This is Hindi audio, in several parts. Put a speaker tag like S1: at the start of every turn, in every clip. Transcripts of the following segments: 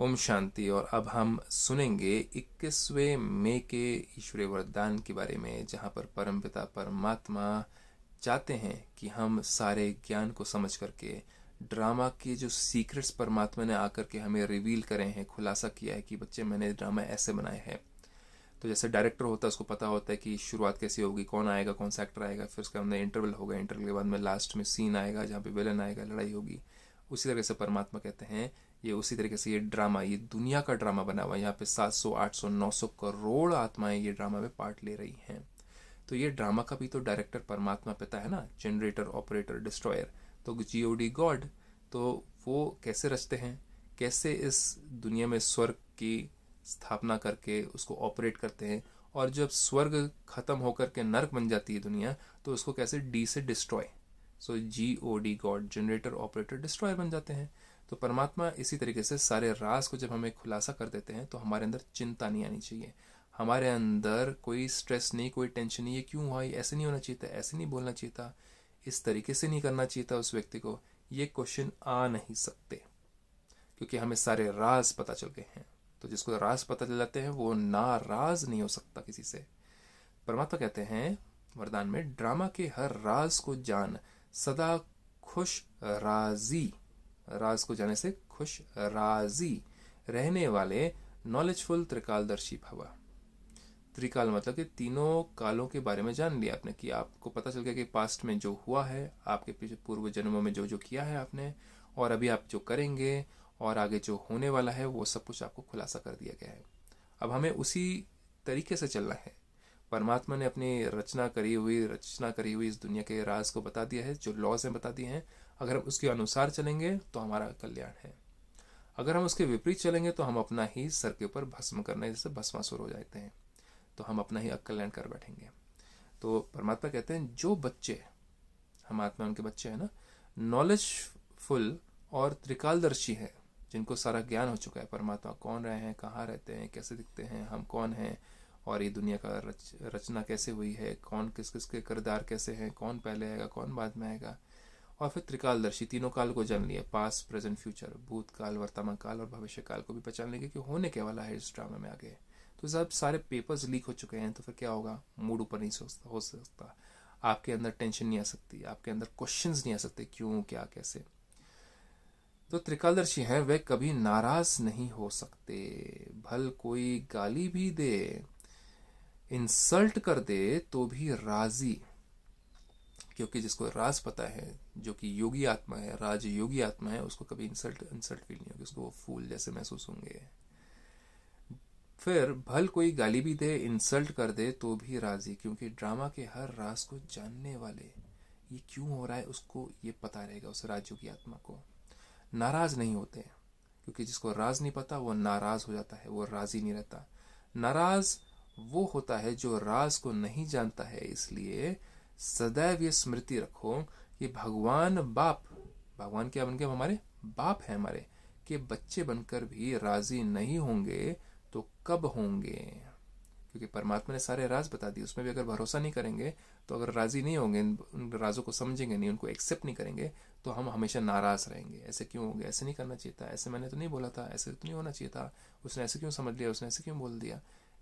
S1: ओम शांति और अब हम सुनेंगे 21वें मई के ईश्वरीय वरदान के बारे में जहाँ पर परम पिता परमात्मा चाहते हैं कि हम सारे ज्ञान को समझ करके ड्रामा के जो सीक्रेट्स परमात्मा ने आकर के हमें रिवील करे हैं खुलासा किया है कि बच्चे मैंने ड्रामा ऐसे बनाए हैं तो जैसे डायरेक्टर होता है उसको पता होता है कि शुरुआत कैसी होगी कौन आएगा कौन सा एक्टर आएगा फिर उसके अंदर इंटरवल होगा इंटरवल के बाद में लास्ट में सीन आएगा जहाँ पे विलन आएगा लड़ाई होगी उसी तरह से परमात्मा कहते हैं ये उसी तरीके से ये ड्रामा ये दुनिया का ड्रामा बना हुआ है यहाँ पे 700 800 900 करोड़ आत्माएं ये ड्रामा में पार्ट ले रही हैं तो ये ड्रामा का भी तो डायरेक्टर परमात्मा पिता है ना जनरेटर ऑपरेटर डिस्ट्रॉयर तो जी गॉड तो वो कैसे रचते हैं कैसे इस दुनिया में स्वर्ग की स्थापना करके उसको ऑपरेट करते हैं और जब स्वर्ग खत्म होकर के नर्क बन जाती है दुनिया तो उसको कैसे डी से destroy so G O D God generator operator destroyer बन जाते हैं तो परमात्मा इसी तरीके से सारे राज को जब हमें खुलासा कर देते हैं तो हमारे अंदर चिंता नहीं आनी चाहिए हमारे अंदर कोई स्ट्रेस नहीं कोई टेंशन नहीं ये क्यों हुआ ये ऐसे नहीं होना चाहिए था ऐसे नहीं बोलना चाहिए था इस तरीके से नहीं करना चाहिए था उस व्यक्ति को ये क्वेश्चन आ नहीं सकते क्योंकि हमें सारे राज पता चल गए हैं तो जिसको राज पता चल जाते हैं वो नाराज नहीं हो सकता किसी से परमात्मा कहते हैं वरदान में ड्रामा के हर राज को जान सदा खुश राजी राज को जाने से खुश राजी रहने वाले नॉलेजफुल त्रिकालदर्शी भवा त्रिकाल मतलब कि तीनों कालों के बारे में जान लिया आपने कि आपको पता चल गया कि पास्ट में जो हुआ है आपके पीछे पूर्व जन्मों में जो जो किया है आपने और अभी आप जो करेंगे और आगे जो होने वाला है वो सब कुछ आपको खुलासा कर दिया गया है अब हमें उसी तरीके से चलना है परमात्मा ने अपनी रचना करी हुई रचना करी हुई इस दुनिया के राज को बता दिया है जो लॉज हैं बता दिए हैं अगर हम उसके अनुसार चलेंगे तो हमारा कल्याण है अगर हम उसके विपरीत चलेंगे तो हम अपना ही सर के ऊपर भस्म करने जैसे भस्मासुर हो जाते हैं तो हम अपना ही अकल्याण कर बैठेंगे तो परमात्मा कहते हैं जो बच्चे हम आत्मा उनके बच्चे हैं ना नॉलेजफुल और त्रिकालदर्शी है जिनको सारा ज्ञान हो चुका है परमात्मा कौन रहे हैं कहाँ रहते हैं कैसे दिखते हैं हम कौन हैं और ये दुनिया का रच, रचना कैसे हुई है कौन किस किस के किरदार कैसे हैं कौन पहले आएगा कौन बाद में आएगा और फिर त्रिकालदर्शी तीनों काल को जान लिया पास प्रेजेंट फ्यूचर भूतकाल वर्तमान काल और भविष्य काल को भी पहचान लेंगे कि होने के वाला है इस ड्रामे में आगे तो जब सारे पेपर्स लीक हो चुके हैं तो फिर क्या होगा मूड ऊपर नहीं सोचता हो सकता आपके अंदर टेंशन नहीं आ सकती आपके अंदर क्वेश्चन नहीं आ सकते क्यों क्या कैसे तो त्रिकालदर्शी हैं वे कभी नाराज नहीं हो सकते भल कोई गाली भी दे इंसल्ट कर दे तो भी राजी क्योंकि जिसको राज पता है जो कि योगी आत्मा है राज योगी आत्मा है उसको कभी इंसल्ट इंसल्ट फील नहीं होगी उसको वो फूल जैसे महसूस होंगे फिर भल कोई गाली भी दे इंसल्ट कर दे तो भी राजी क्योंकि ड्रामा के हर राज को जानने वाले ये क्यों हो रहा है उसको ये पता रहेगा उस राज्य की आत्मा को नाराज नहीं होते क्योंकि जिसको राज नहीं पता वो नाराज हो जाता है वो राजी नहीं रहता नाराज वो होता है जो राज को नहीं जानता है इसलिए सदैव ये स्मृति रखो कि भगवान बाप भगवान क्या बन बनके हमारे बाप है हमारे के बच्चे बनकर भी राजी नहीं होंगे तो कब होंगे क्योंकि परमात्मा ने सारे राज बता दिए उसमें भी अगर भरोसा नहीं करेंगे तो अगर राजी नहीं होंगे उन राजों को समझेंगे नहीं उनको एक्सेप्ट नहीं करेंगे तो हम हमेशा नाराज रहेंगे ऐसे क्यों होंगे ऐसे नहीं करना चाहिए था ऐसे मैंने तो नहीं बोला था ऐसे तो नहीं होना चाहिए था उसने ऐसे क्यों समझ लिया उसने ऐसे क्यों बोल दिया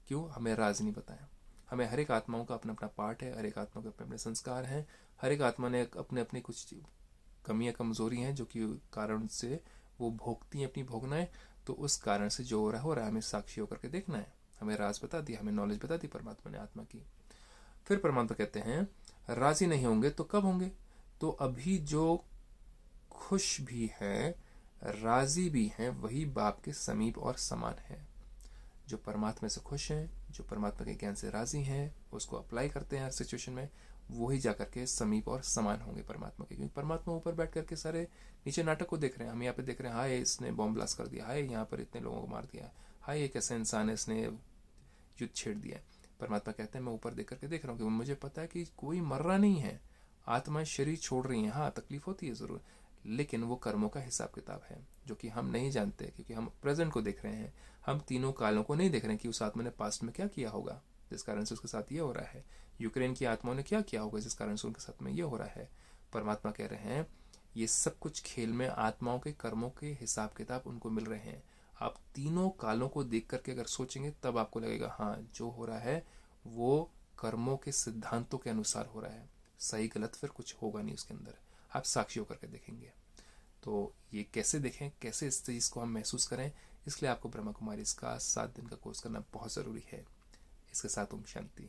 S1: क्यों हमें राज नहीं बताया हमें हर एक आत्माओं का अपना अपना पार्ट है हर एक आत्मा के अपने अपने संस्कार हैं हर एक आत्मा ने अपने अपने कुछ कमियां कमजोरी हैं जो कि कारण से वो भोगती हैं अपनी भोगनाएं तो उस कारण से जो हो रहा है हो रहा है हमें साक्षी होकर के देखना है हमें राज बता दी हमें नॉलेज बता दी परमात्मा ने आत्मा की फिर परमात्मा कहते हैं राजी नहीं होंगे तो कब होंगे तो अभी जो खुश भी है राजी भी हैं वही बाप के समीप और समान है जो परमात्मा से खुश हैं जो परमात्मा के ज्ञान से राजी हैं उसको अप्लाई करते हैं हर सिचुएशन में वही जा करके समीप और समान होंगे परमात्मा के क्योंकि परमात्मा ऊपर बैठ करके सारे नीचे नाटक को देख रहे हैं हम यहाँ पे देख रहे हैं हाय इसने बॉम्ब ब्लास्ट कर दिया हाय यहाँ पर इतने लोगों को मार दिया हाय एक ऐसा इंसान है इसने युद्ध छेड़ दिया परमात्मा कहते हैं मैं ऊपर देख करके देख रहा हूँ कि मुझे पता है कि कोई मर रहा नहीं है आत्माएं शरीर छोड़ रही हैं हाँ तकलीफ होती है ज़रूर लेकिन वो कर्मों का हिसाब किताब है जो कि हम नहीं जानते क्योंकि हम प्रेजेंट को देख रहे हैं हम तीनों कालों को नहीं देख रहे हैं कि उस आत्मा ने पास्ट में क्या किया होगा जिस कारण से उसके साथ ये हो रहा है यूक्रेन की आत्माओं ने क्या किया होगा जिस कारण से उनके साथ में ये हो रहा है परमात्मा कह रहे हैं ये सब कुछ खेल में आत्माओं के कर्मों के हिसाब किताब उनको मिल रहे हैं आप तीनों कालों को देख करके अगर सोचेंगे तब आपको लगेगा हाँ जो हो रहा है वो कर्मों के सिद्धांतों के अनुसार हो रहा है सही गलत फिर कुछ होगा नहीं उसके अंदर आप साक्षी होकर के देखेंगे तो ये कैसे देखें कैसे इस चीज़ को हम महसूस करें इसलिए आपको ब्रह्मा कुमारी इसका सात दिन का कोर्स करना बहुत ज़रूरी है इसके साथ ओम शांति